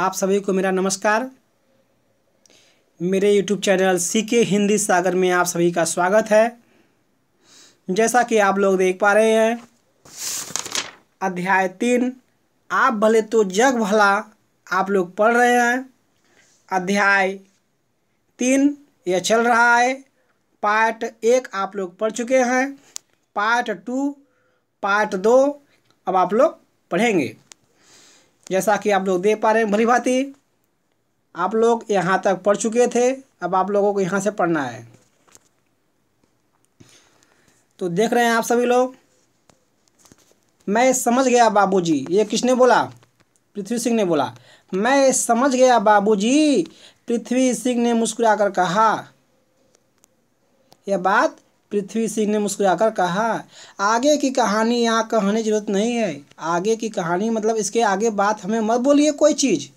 आप सभी को मेरा नमस्कार मेरे यूट्यूब चैनल सी के हिंदी सागर में आप सभी का स्वागत है जैसा कि आप लोग देख पा रहे हैं अध्याय तीन आप भले तो जग भला आप लोग पढ़ रहे हैं अध्याय तीन यह चल रहा है पार्ट एक आप लोग पढ़ चुके हैं पार्ट टू पार्ट दो अब आप लोग पढ़ेंगे जैसा कि आप लोग देख पा रहे हैं भली भांति आप लोग यहाँ तक पढ़ चुके थे अब आप लोगों को यहाँ से पढ़ना है तो देख रहे हैं आप सभी लोग मैं समझ गया बाबूजी ये किसने बोला पृथ्वी सिंह ने बोला मैं समझ गया बाबूजी पृथ्वी सिंह ने मुस्कुराकर कहा यह बात पृथ्वी सिंह ने मुस्कुराकर कहा आगे की कहानी यहाँ कहने जरूरत नहीं है आगे की कहानी मतलब इसके आगे बात हमें मत बोलिए कोई चीज़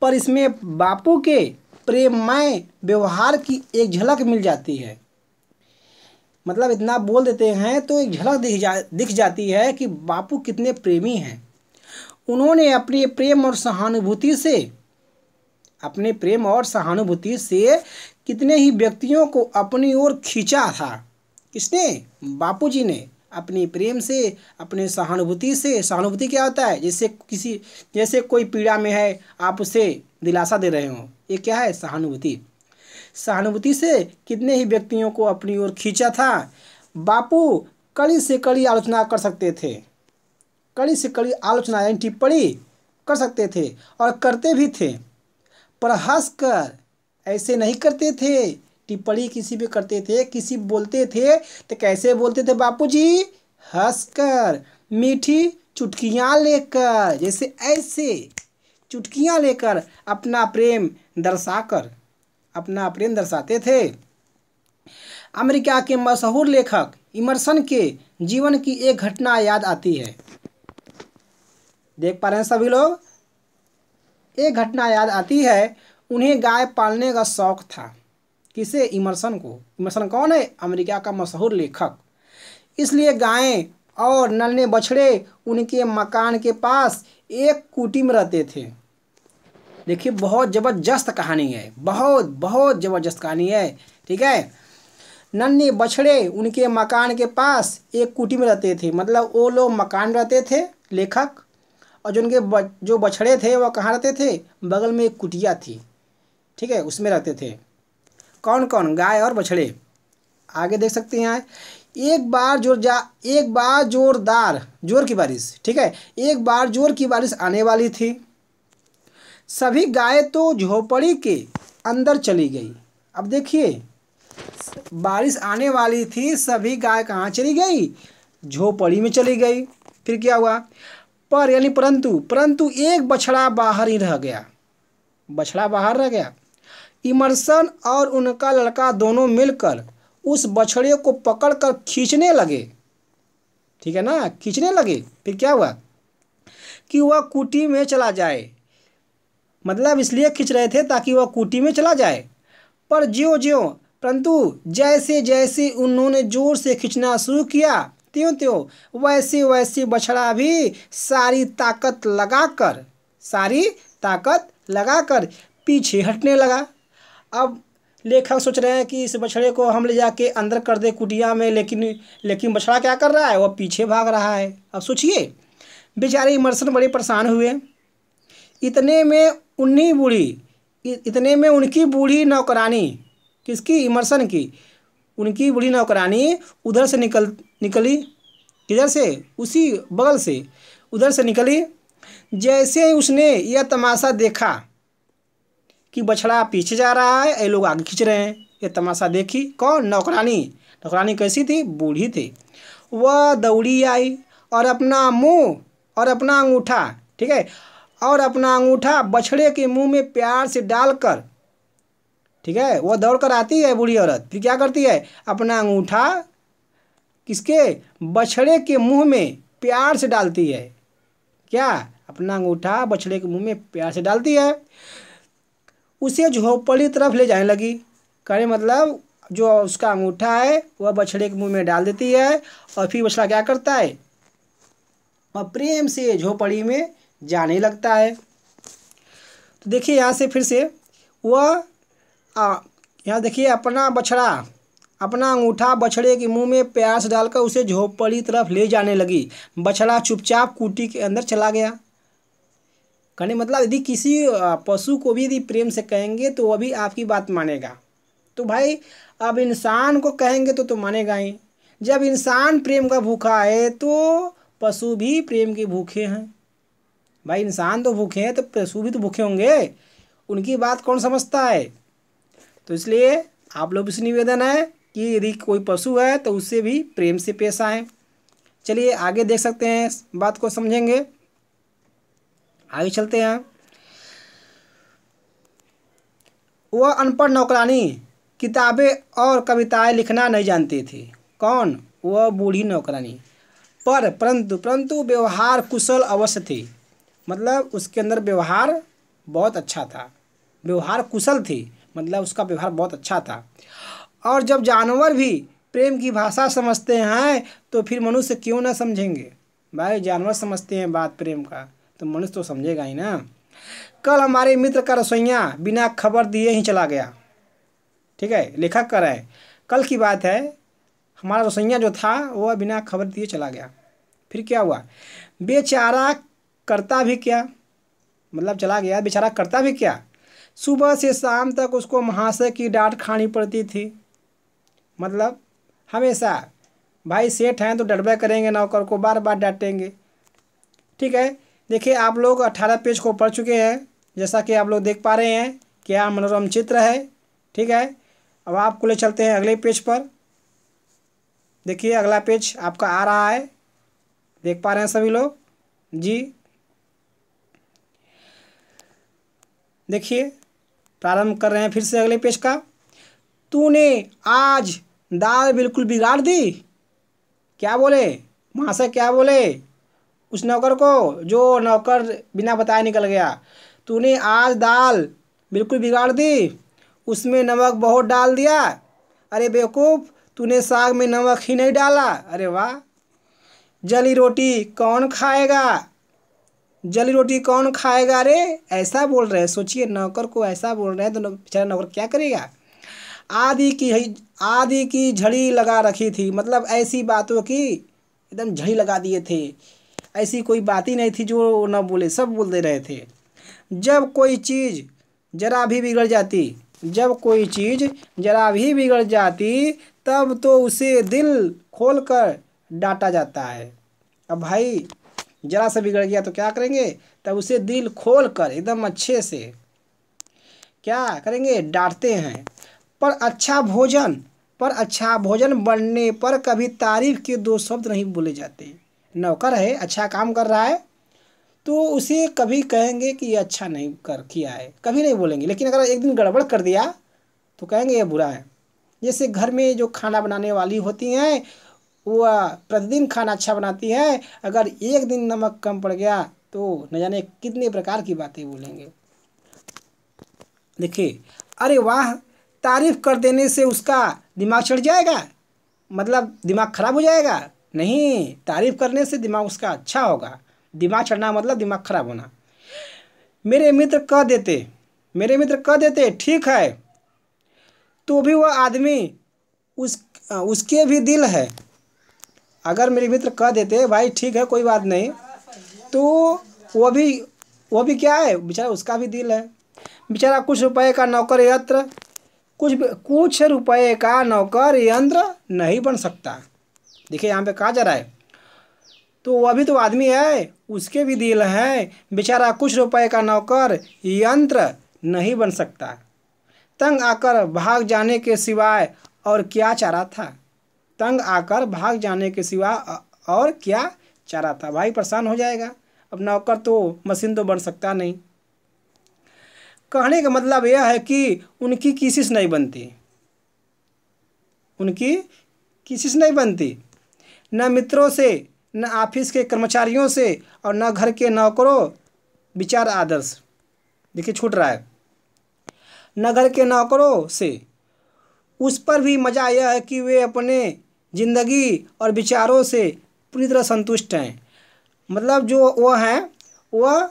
पर इसमें बापू के प्रेममय व्यवहार की एक झलक मिल जाती है मतलब इतना बोल देते हैं तो एक झलक दिख जा दिख जाती है कि बापू कितने प्रेमी हैं उन्होंने अपने प्रेम और सहानुभूति से अपने प्रेम और सहानुभूति से कितने ही व्यक्तियों को अपनी ओर खींचा था किसने बापूजी ने अपने प्रेम से अपने सहानुभूति से सहानुभूति क्या होता है जैसे किसी जैसे कोई पीड़ा में है आप उसे दिलासा दे रहे हो ये क्या है सहानुभूति सहानुभूति से कितने ही व्यक्तियों को अपनी ओर खींचा था बापू कड़ी से कड़ी आलोचना कर सकते थे कड़ी से कड़ी आलोचना यानी टिप्पणी कर सकते थे और करते भी थे पर हंस कर ऐसे नहीं करते थे टिप्पणी किसी पे करते थे किसी बोलते थे तो कैसे बोलते थे बापूजी हंसकर मीठी चुटकियाँ लेकर जैसे ऐसे चुटकियाँ लेकर अपना प्रेम दर्शाकर अपना प्रेम दर्शाते थे अमेरिका के मशहूर लेखक इमरसन के जीवन की एक घटना याद आती है देख पा रहे हैं सभी लोग एक घटना याद आती है उन्हें गाय पालने का शौक था किसे इमरसन को इमरसन कौन है अमेरिका का मशहूर लेखक इसलिए गायें और नलने बछड़े उनके मकान के पास एक कुटी में रहते थे देखिए बहुत ज़बरदस्त कहानी है बहुत बहुत ज़बरदस्त कहानी है ठीक है नन्हे बछड़े उनके मकान के पास एक कुटी में रहते थे मतलब वो लोग मकान रहते थे लेखक और जो उनके जो बछड़े थे वह कहाँ रहते थे बगल में एक कुटिया थी ठीक है उसमें रहते थे कौन कौन गाय और बछड़े आगे देख सकते हैं एक बार जोर जा एक बार जोरदार जोर की बारिश ठीक है एक बार जोर की बारिश आने वाली थी सभी गाय तो झोपड़ी के अंदर चली गई अब देखिए बारिश आने वाली थी सभी गाय कहाँ चली गई झोपड़ी में चली गई फिर क्या हुआ पर यानी परंतु परंतु एक बछड़ा बाहर ही रह गया बछड़ा बाहर रह गया इमरसन और उनका लड़का दोनों मिलकर उस बछड़े को पकड़कर खींचने लगे ठीक है ना खींचने लगे फिर क्या हुआ कि वह कुटी में चला जाए मतलब इसलिए खींच रहे थे ताकि वह कुटी में चला जाए पर ज्यो ज्यो परंतु जैसे जैसे उन्होंने जोर से खींचना शुरू किया त्यों त्यों वैसे वैसे बछड़ा भी सारी ताकत लगाकर सारी ताकत लगाकर पीछे हटने लगा अब लेखक सोच रहे हैं कि इस बछड़े को हम ले जाके अंदर कर दे कुटिया में लेकिन लेकिन बछड़ा क्या कर रहा है वह पीछे भाग रहा है अब सोचिए बेचारे इमरसन बड़े परेशान हुए इतने में उन्हीं बूढ़ी इतने में उनकी बूढ़ी नौकरानी किसकी इमरसन की उनकी बूढ़ी नौकरानी उधर से निकल निकली किधर से उसी बगल से उधर से निकली जैसे उसने यह तमाशा देखा कि बछड़ा पीछे जा रहा है ये लोग आगे खींच रहे हैं ये तमाशा देखी कौन नौकरानी नौकरानी कैसी थी बूढ़ी थी वह दौड़ी आई और अपना मुंह और अपना अंगूठा ठीक है और अपना अंगूठा बछड़े के मुंह में प्यार से डालकर ठीक है वह दौड़ कर आती है बूढ़ी औरत फिर क्या करती है अपना अंगूठा किसके बछड़े के मुंह में प्यार से डालती है क्या अपना अंगूठा बछड़े के मुंह में प्यार से डालती है उसे झोपड़ी तरफ ले जाने लगी करे मतलब जो उसका अंगूठा है वह बछड़े के मुंह में डाल देती है और फिर बछड़ा क्या करता है वह प्रेम से झोपड़ी में जाने लगता है तो देखिए यहाँ से फिर से वह यहाँ देखिए अपना बछड़ा अपना अंगूठा बछड़े के मुंह में प्यास डालकर उसे झोपड़ी तरफ ले जाने लगी बछड़ा चुपचाप कुटी के अंदर चला गया कहने मतलब यदि किसी पशु को भी यदि प्रेम से कहेंगे तो वह भी आपकी बात मानेगा तो भाई अब इंसान को कहेंगे तो तो मानेगा ही जब इंसान प्रेम का भूखा है तो पशु भी प्रेम के भूखे हैं भाई इंसान तो भूखे हैं तो पशु भी तो भूखे होंगे उनकी बात कौन समझता है तो इसलिए आप लोग से निवेदन है कि यदि कोई पशु है तो उससे भी प्रेम से पेश आए चलिए आगे देख सकते हैं इस बात को समझेंगे आगे चलते हैं वह अनपढ़ नौकरानी किताबें और कविताएं लिखना नहीं जानती थी कौन वह बूढ़ी नौकरानी पर परंतु परंतु व्यवहार कुशल अवश्य थी मतलब उसके अंदर व्यवहार बहुत अच्छा था व्यवहार कुशल थी मतलब उसका व्यवहार बहुत अच्छा था और जब जानवर भी प्रेम की भाषा समझते हैं तो फिर मनुष्य क्यों ना समझेंगे भाई जानवर समझते हैं बात प्रेम का तो मनुष्य तो समझेगा ही ना कल हमारे मित्र का रसोईया बिना खबर दिए ही चला गया ठीक है लेखक कर रहे कल की बात है हमारा रसोईया जो था वह बिना खबर दिए चला गया फिर क्या हुआ बेचारा करता भी क्या मतलब चला गया बेचारा करता भी क्या सुबह से शाम तक उसको महाशय की डांट खानी पड़ती थी मतलब हमेशा भाई सेठ हैं तो डरबे करेंगे नौकर को बार बार डांटेंगे ठीक है देखिए आप लोग अट्ठारह पेज को पढ़ चुके हैं जैसा कि आप लोग देख पा रहे हैं क्या मनोरम चित्र है ठीक है अब आपको ले चलते हैं अगले पेज पर देखिए अगला पेज आपका आ रहा है देख पा रहे हैं सभी लोग जी देखिए प्रारंभ कर रहे हैं फिर से अगले पेज का तूने आज दाल बिल्कुल बिगाड़ दी क्या बोले वहाँ से क्या बोले उस नौकर को जो नौकर बिना बताए निकल गया तूने आज दाल बिल्कुल बिगाड़ दी उसमें नमक बहुत डाल दिया अरे बेवकूफ़ तूने साग में नमक ही नहीं डाला अरे वाह जली रोटी कौन खाएगा जली रोटी कौन खाएगा अरे ऐसा बोल रहे हैं सोचिए नौकर को ऐसा बोल रहे हैं तो बेचारा नौकर क्या करेगा आदि की आदि की झड़ी लगा रखी थी मतलब ऐसी बातों की एकदम झड़ी लगा दिए थे ऐसी कोई बात ही नहीं थी जो ना बोले सब बोलते रहे थे जब कोई चीज़ जरा भी बिगड़ जाती जब कोई चीज़ जरा भी बिगड़ जाती तब तो उसे दिल खोल कर डांटा जाता है अब भाई जरा सा बिगड़ गया तो क्या करेंगे तब उसे दिल खोल कर एकदम अच्छे से क्या करेंगे डांटते हैं पर अच्छा भोजन पर अच्छा भोजन बनने पर कभी तारीफ के दो शब्द नहीं बोले जाते नौकर है अच्छा काम कर रहा है तो उसे कभी कहेंगे कि ये अच्छा नहीं कर किया है कभी नहीं बोलेंगे लेकिन अगर एक दिन गड़बड़ कर दिया तो कहेंगे ये बुरा है जैसे घर में जो खाना बनाने वाली होती हैं वह प्रतिदिन खाना अच्छा बनाती हैं अगर एक दिन नमक कम पड़ गया तो न जाने कितने प्रकार की बातें बोलेंगे देखिए अरे वाह तारीफ कर देने से उसका दिमाग चढ़ जाएगा मतलब दिमाग खराब हो जाएगा नहीं तारीफ़ करने से दिमाग उसका अच्छा होगा दिमाग चढ़ना मतलब दिमाग खराब होना मेरे मित्र कह देते मेरे मित्र कह देते ठीक है तो भी वह आदमी उस उसके भी दिल है अगर मेरे मित्र कह देते भाई ठीक है कोई बात नहीं तो वो भी वो भी क्या है बेचारा उसका भी दिल है बेचारा कुछ रुपए का नौकर यंत्र कुछ कुछ रुपए का नौकर यंत्र नहीं बन सकता देखिए यहाँ पे कहा जा रहा है तो वो अभी तो आदमी है उसके भी दिल है बेचारा कुछ रुपए का नौकर यंत्र नहीं बन सकता तंग आकर भाग जाने के सिवाय और क्या चारा था तंग आकर भाग जाने के सिवाय और क्या चारा था भाई परेशान हो जाएगा अब नौकर तो मशीन तो बन सकता नहीं कहने का मतलब यह है कि उनकी किसिस नहीं बनती उनकी किसिस नहीं बनती न मित्रों से न ऑफिस के कर्मचारियों से और न घर के नौकरों विचार आदर्श देखिए छूट रहा है न घर के नौकरों से उस पर भी मज़ा यह है कि वे अपने ज़िंदगी और विचारों से पूरी तरह संतुष्ट हैं मतलब जो वो हैं वह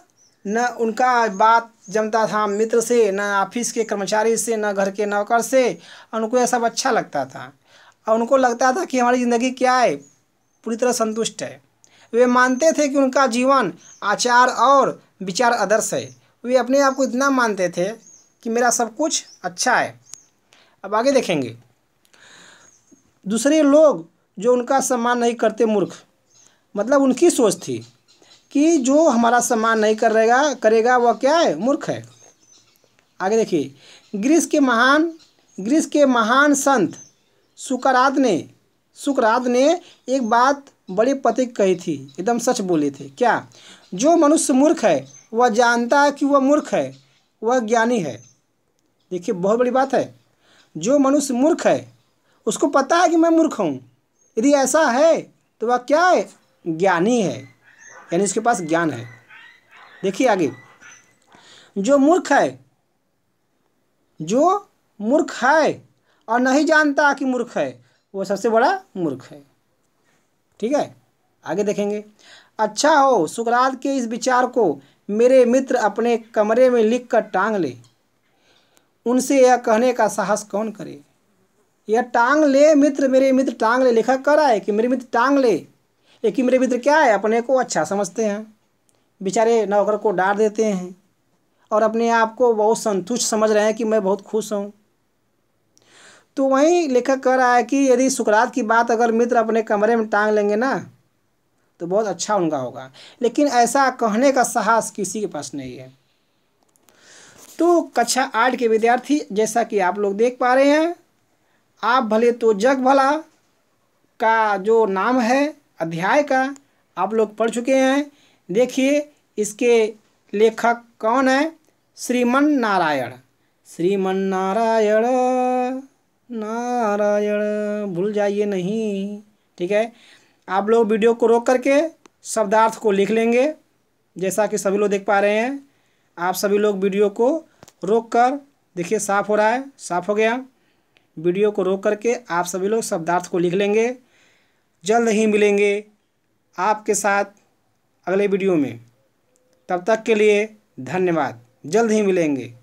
न उनका बात जमता था मित्र से न ऑफिस के कर्मचारी से न घर के नौकर से उनको यह सब अच्छा लगता था और उनको लगता था कि हमारी ज़िंदगी क्या है पूरी तरह संतुष्ट है वे मानते थे कि उनका जीवन आचार और विचार आदर्श है वे अपने आप को इतना मानते थे कि मेरा सब कुछ अच्छा है अब आगे देखेंगे दूसरे लोग जो उनका सम्मान नहीं करते मूर्ख मतलब उनकी सोच थी कि जो हमारा सम्मान नहीं करेगा करेगा वह क्या है मूर्ख है आगे देखिए ग्रीस के महान ग्रीस के महान संत सुकरात ने सुकरात ने एक बात बड़े पति कही थी एकदम सच बोले थे क्या जो मनुष्य मूर्ख है वह जानता है कि वह मूर्ख है वह ज्ञानी है देखिए बहुत बड़ी बात है जो मनुष्य मूर्ख है उसको पता है कि मैं मूर्ख हूँ यदि ऐसा है तो वह क्या है ज्ञानी है यानी उसके पास ज्ञान है देखिए आगे जो मूर्ख है जो मूर्ख है और नहीं जानता कि मूर्ख है वो सबसे बड़ा मूर्ख है ठीक है आगे देखेंगे अच्छा हो सुकरात के इस विचार को मेरे मित्र अपने कमरे में लिख कर टांग ले उनसे यह कहने का साहस कौन करे यह टांग ले मित्र मेरे मित्र टांग ले लिखा कर आए कि मेरे मित्र टांग ले कि मेरे मित्र क्या है अपने को अच्छा समझते हैं बेचारे नौकर को डांट देते हैं और अपने आप को बहुत संतुष्ट समझ रहे हैं कि मैं बहुत खुश हूँ तो वहीं लेखक कह रहा है कि यदि सुकरात की बात अगर मित्र अपने कमरे में टांग लेंगे ना तो बहुत अच्छा उनका होगा लेकिन ऐसा कहने का साहस किसी के पास नहीं है तो कक्षा आठ के विद्यार्थी जैसा कि आप लोग देख पा रहे हैं आप भले तो जग भला का जो नाम है अध्याय का आप लोग पढ़ चुके हैं देखिए इसके लेखक कौन है श्रीमन नारायण श्रीमन नारायण नारायण भूल जाइए नहीं ठीक है आप लोग वीडियो को रोक करके शब्दार्थ को लिख लेंगे जैसा कि सभी लोग देख पा रहे हैं आप सभी लोग वीडियो को रोक कर देखिए साफ़ हो रहा है साफ़ हो गया वीडियो को रोक करके आप सभी लोग शब्दार्थ को लिख लेंगे जल्द ही मिलेंगे आपके साथ अगले वीडियो में तब तक के लिए धन्यवाद जल्द ही मिलेंगे